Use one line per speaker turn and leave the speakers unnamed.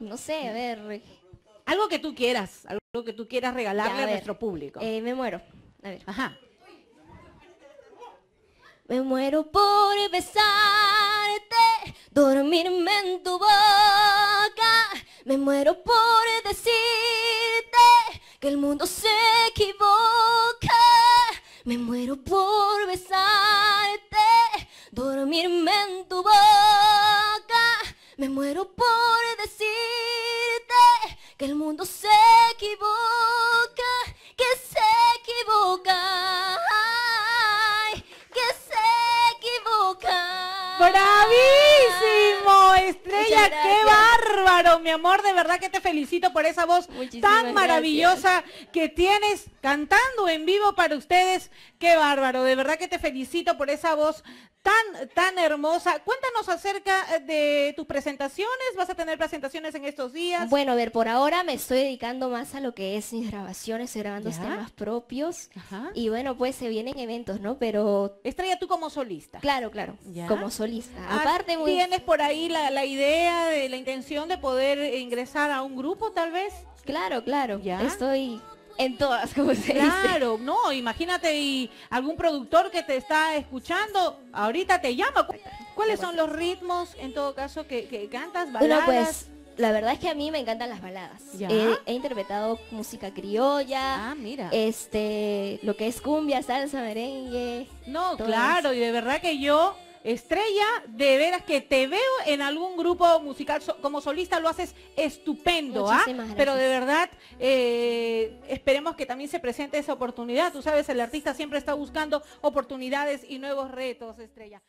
no sé, a ver. Algo que tú quieras, algo que tú quieras regalarle a, nuestro
público. Eh, me muero. A ver. Ajá. Me muero por besarte, dormirme en tu boca. Me muero por decirte que el mundo se equivoca. Me muero por besarte, dormirme en tu boca. Me muero por que el mundo se equivoca, que se equivoca, que se equivoca.
¡Bravísimo, estrella! ¡Qué va! bárbaro, mi amor, de verdad que te felicito por esa voz tan maravillosa que tienes cantando en vivo para ustedes. Qué bárbaro, de verdad que te felicito por esa voz tan, tan hermosa. Cuéntanos acerca eh, de tus presentaciones. ¿Vas a tener presentaciones en estos días?
Bueno, a ver, por ahora me estoy dedicando más a lo que es mis grabaciones, grabando temas propios. Y bueno, pues se vienen eventos, ¿no? Pero... Estrella tú como solista. Claro, claro. Como solista. Ah, Aparte, muy... ¿Tienes por ahí la, la idea
de la intención de poder ingresar a un grupo tal vez? Claro, claro. ¿Ya? Estoy en todas, como se no, imagínate y algún productor que te está escuchando, ahorita te llama. ¿Cuáles son los ritmos, en todo caso, que, cantas? Pues, ¿Baladas? pues, la verdad es que a mí me encantan las baladas. He,
interpretado música criolla. Ah, mira.
Este, lo que es cumbia, salsa, merengue. No, claro, y de verdad que yo Estrella, de veras que te veo en algún grupo musical como solista, lo haces estupendo, ¿ah? Pero de verdad, eh, esperemos que también se presente esa oportunidad. Tú sabes, el artista siempre está buscando oportunidades y nuevos retos, Estrella.